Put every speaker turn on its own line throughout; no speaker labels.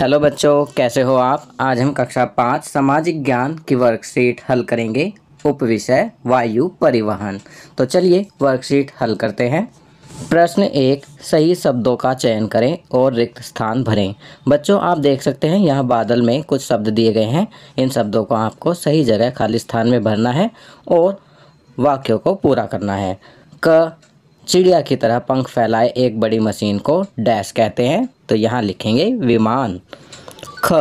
hello बच्चों कैसे हो आप आज हम कक्षा पाँच सामाजिक ज्ञान की वर्कशीट हल करेंगे उप विषय वायु परिवहन तो चलिए वर्कशीट हल करते हैं प्रश्न एक सही शब्दों का चयन करें और रिक्त स्थान भरें बच्चों आप देख सकते हैं यहाँ बादल में कुछ शब्द दिए गए हैं इन शब्दों को आपको सही जगह खाली स्थान में भरना है और वाक्यों को पूरा करना है क चिड़िया की तरह पंख फैलाए एक बड़ी मशीन को डैश कहते हैं तो यहाँ लिखेंगे विमान ख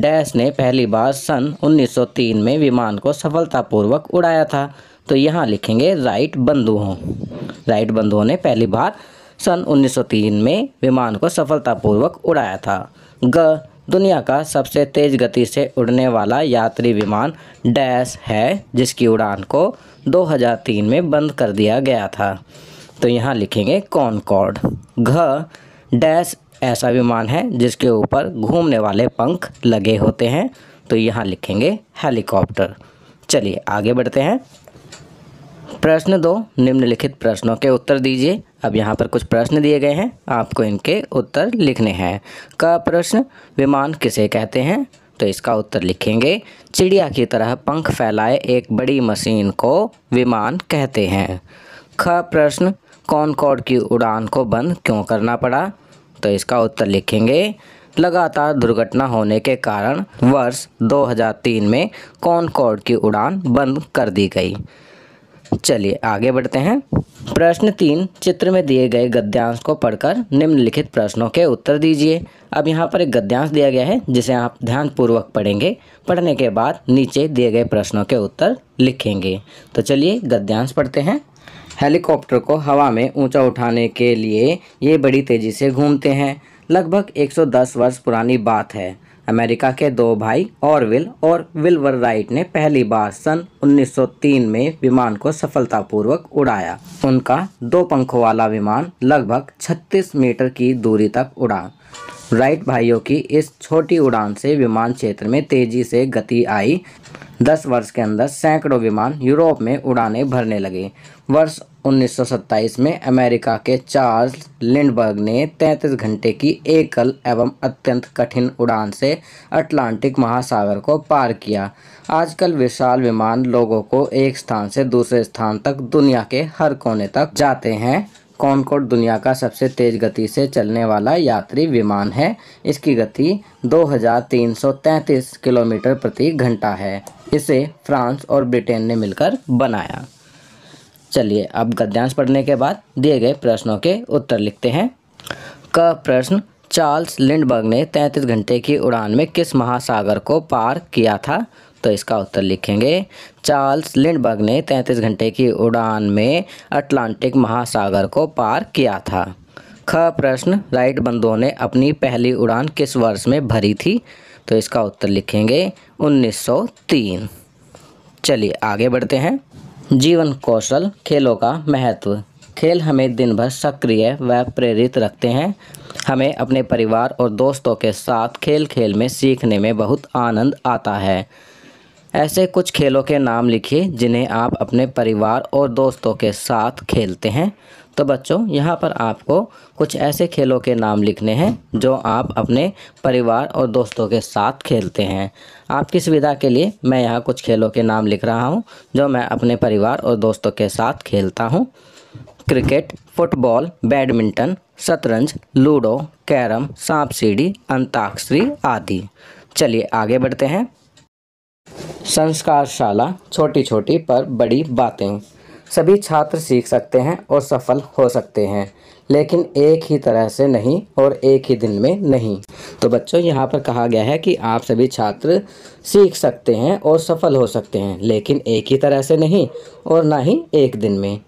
डैश ने पहली बार सन 1903 में विमान को सफलतापूर्वक उड़ाया था तो यहाँ लिखेंगे राइट बंधुओं राइट बंधुओं ने पहली बार सन 1903 में विमान को सफलतापूर्वक उड़ाया था ग दुनिया का सबसे तेज गति से उड़ने वाला यात्री विमान डैश है जिसकी उड़ान को 2003 में बंद कर दिया गया था तो यहाँ लिखेंगे कॉनकॉर्ड घ डैश ऐसा विमान है जिसके ऊपर घूमने वाले पंख लगे होते हैं तो यहाँ लिखेंगे हेलीकॉप्टर चलिए आगे बढ़ते हैं प्रश्न दो निम्नलिखित प्रश्नों के उत्तर दीजिए अब यहाँ पर कुछ प्रश्न दिए गए हैं आपको इनके उत्तर लिखने हैं क प्रश्न विमान किसे कहते हैं तो इसका उत्तर लिखेंगे चिड़िया की तरह पंख फैलाए एक बड़ी मशीन को विमान कहते हैं ख प्रश्न कॉनकॉर्ड की उड़ान को बंद क्यों करना पड़ा तो इसका उत्तर लिखेंगे लगातार दुर्घटना होने के कारण वर्ष 2003 में कॉनकॉर्ड की उड़ान बंद कर दी गई चलिए आगे बढ़ते हैं प्रश्न तीन चित्र में दिए गए गद्यांश को पढ़कर निम्नलिखित प्रश्नों के उत्तर दीजिए अब यहाँ पर एक गद्यांश दिया गया है जिसे आप ध्यानपूर्वक पढ़ेंगे पढ़ने के बाद नीचे दिए गए प्रश्नों के उत्तर लिखेंगे तो चलिए गद्यांश पढ़ते हैं हेलीकॉप्टर को हवा में ऊंचा उठाने के लिए ये बड़ी तेज़ी से घूमते हैं लगभग 110 वर्ष पुरानी बात है अमेरिका के दो भाई ऑरविल और विल्वर राइट ने पहली बार सन 1903 में विमान को सफलतापूर्वक उड़ाया उनका दो पंखों वाला विमान लगभग 36 मीटर की दूरी तक उड़ा राइट भाइयों की इस छोटी उड़ान से विमान क्षेत्र में तेजी से गति आई दस वर्ष के अंदर सैकड़ों विमान यूरोप में उड़ानें भरने लगे वर्ष 1927 में अमेरिका के चार्ल्स लिंडबर्ग ने 33 घंटे की एकल एवं अत्यंत कठिन उड़ान से अटलांटिक महासागर को पार किया आजकल विशाल विमान लोगों को एक स्थान से दूसरे स्थान तक दुनिया के हर कोने तक जाते हैं कॉनकोड दुनिया का सबसे तेज़ गति से चलने वाला यात्री विमान है इसकी गति 2333 किलोमीटर प्रति घंटा है इसे फ्रांस और ब्रिटेन ने मिलकर बनाया चलिए अब गद्यांश पढ़ने के बाद दिए गए प्रश्नों के उत्तर लिखते हैं क प्रश्न चार्ल्स लिंडबर्ग ने 33 घंटे की उड़ान में किस महासागर को पार किया था तो इसका उत्तर लिखेंगे चार्ल्स लिंडबर्ग ने 33 घंटे की उड़ान में अटलांटिक महासागर को पार किया था ख प्रश्न राइट बंधुओं ने अपनी पहली उड़ान किस वर्ष में भरी थी तो इसका उत्तर लिखेंगे 1903 चलिए आगे बढ़ते हैं जीवन कौशल खेलों का महत्व खेल हमें दिन भर सक्रिय व प्रेरित रखते हैं हमें अपने परिवार और दोस्तों के साथ खेल खेल में सीखने में बहुत आनंद आता है ऐसे कुछ खेलों के नाम लिखिए जिन्हें आप अपने परिवार और दोस्तों के साथ खेलते हैं तो बच्चों यहाँ पर आपको कुछ ऐसे खेलों के नाम लिखने हैं जो आप अपने परिवार और दोस्तों के साथ खेलते हैं आपकी सुविधा के लिए मैं यहाँ कुछ खेलों के नाम लिख रहा हूँ जो मैं अपने परिवार और दोस्तों के साथ खेलता हूँ क्रिकेट फुटबॉल बैडमिंटन शतरंज लूडो कैरम सांप सीढ़ी अंताक्षरी आदि चलिए आगे बढ़ते हैं संस्कारशाला छोटी छोटी पर बड़ी बातें सभी छात्र सीख सकते हैं और सफल हो सकते हैं लेकिन एक ही तरह से नहीं और एक ही दिन में नहीं तो बच्चों यहाँ पर कहा गया है कि आप सभी छात्र सीख सकते हैं और सफल हो सकते हैं लेकिन एक ही तरह से नहीं और ना ही एक दिन में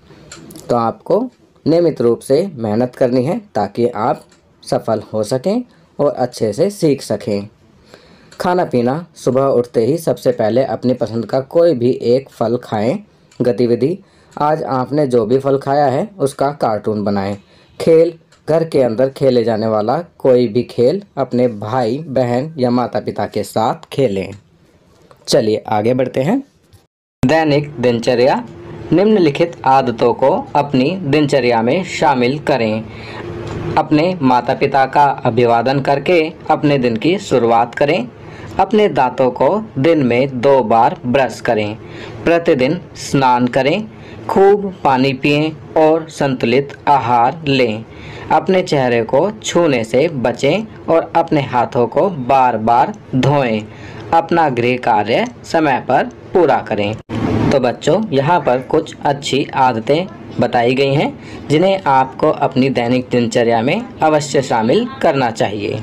तो आपको नियमित रूप से मेहनत करनी है ताकि आप सफल हो सकें और अच्छे से सीख सकें खाना पीना सुबह उठते ही सबसे पहले अपनी पसंद का कोई भी एक फल खाएं गतिविधि आज आपने जो भी फल खाया है उसका कार्टून बनाएं खेल घर के अंदर खेले जाने वाला कोई भी खेल अपने भाई बहन या माता पिता के साथ खेलें चलिए आगे बढ़ते हैं दैनिक दिनचर्या निम्नलिखित आदतों को अपनी दिनचर्या में शामिल करें अपने माता पिता का अभिवादन करके अपने दिन की शुरुआत करें अपने दांतों को दिन में दो बार ब्रश करें प्रतिदिन स्नान करें खूब पानी पिएं और संतुलित आहार लें अपने चेहरे को छूने से बचें और अपने हाथों को बार बार धोएं अपना गृह कार्य समय पर पूरा करें तो बच्चों यहाँ पर कुछ अच्छी आदतें बताई गई हैं जिन्हें आपको अपनी दैनिक दिनचर्या में अवश्य शामिल करना चाहिए